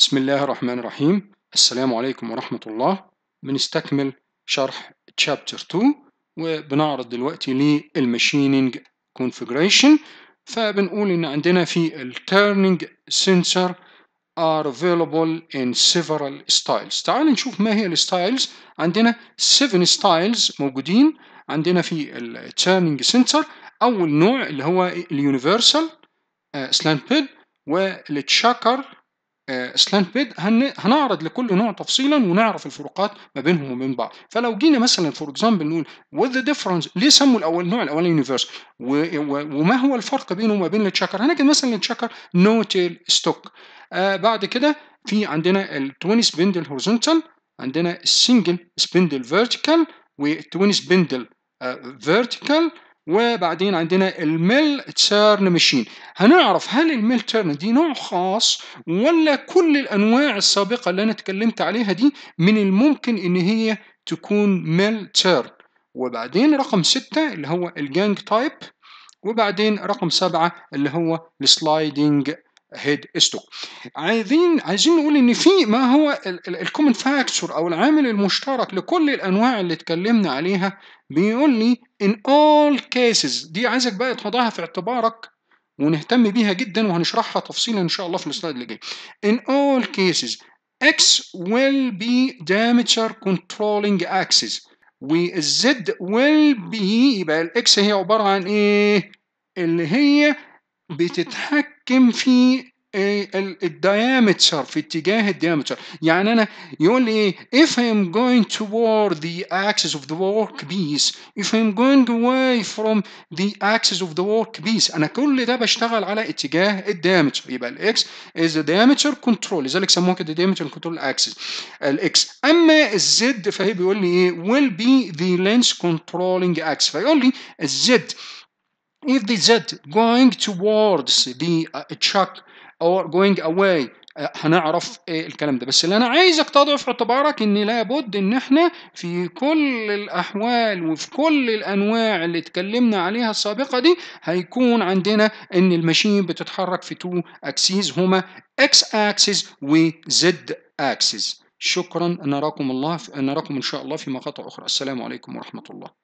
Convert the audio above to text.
بسم الله الرحمن الرحيم السلام عليكم ورحمة الله بنستكمل شرح Chapter 2 وبنعرض دلوقتي للماشينينج Configuration فبنقول إن عندنا في التيرنينج سنسر ار افيلبل ان سيفرال ستايلز تعال نشوف ما هي الستايلز عندنا 7 ستايلز موجودين عندنا في التيرنينج سنسر أول نوع اللي هو اليونيفرسال سلانت بيد والتشاكر آه، سلانت بيد هنعرض لكل نوع تفصيلا ونعرف الفروقات ما بينهم وبين بعض فلو جينا مثلا فور اكزامبل نقول وات ذا ديفرنس ليه سموا الاول النوع الاولاني يونيفرس وما هو الفرق بينه وما بين التشاكر هنجد مثلا التشاكر نو تيل ستوك بعد كده في عندنا التوين سبندل هورزونتال عندنا السنجل سبندل فيرتيكال والتوين سبندل فيرتيكال وبعدين عندنا الميل تيرن ماشين هنعرف هل الميل تيرن دي نوع خاص ولا كل الانواع السابقه اللي انا اتكلمت عليها دي من الممكن ان هي تكون ميل تيرن وبعدين رقم ستة اللي هو الجانج تايب وبعدين رقم سبعة اللي هو السلايدنج هيد ستوك عايزين عايزين نقول ان في ما هو الكومن فاكتور او العامل المشترك لكل الانواع اللي اتكلمنا عليها بيقول لي in all cases دي عايزك بقى تحطها في اعتبارك ونهتم بيها جدا وهنشرحها تفصيلا ان شاء الله في السلايد اللي جاي in all cases x will be diameter controlling axis والزد will be يبقى الاكس هي عباره عن ايه اللي هي بتتحكم في الديامتر في اتجاه الديامتر يعني انا يقول لي ايه if I'm going toward the axis of the work piece if I'm going away from the axis of the work piece انا كل ده بشتغل على اتجاه الديامتر يبقى الاكس is the diameter control لذلك سموها كده diameter control axis الاكس اما الزد فهي بيقول لي ايه will be the lens controlling axis فيقول لي الزد if the z going towards the chuck uh, or going away uh, هنعرف uh, الكلام ده بس اللي انا عايزك تضع في اعتبارك ان لابد ان احنا في كل الاحوال وفي كل الانواع اللي اتكلمنا عليها السابقه دي هيكون عندنا ان الماشين بتتحرك في تو اكسيز هما اكس اكسس وزد اكسيز شكرا نراكم الله نراكم ان شاء الله في مقاطع اخرى السلام عليكم ورحمه الله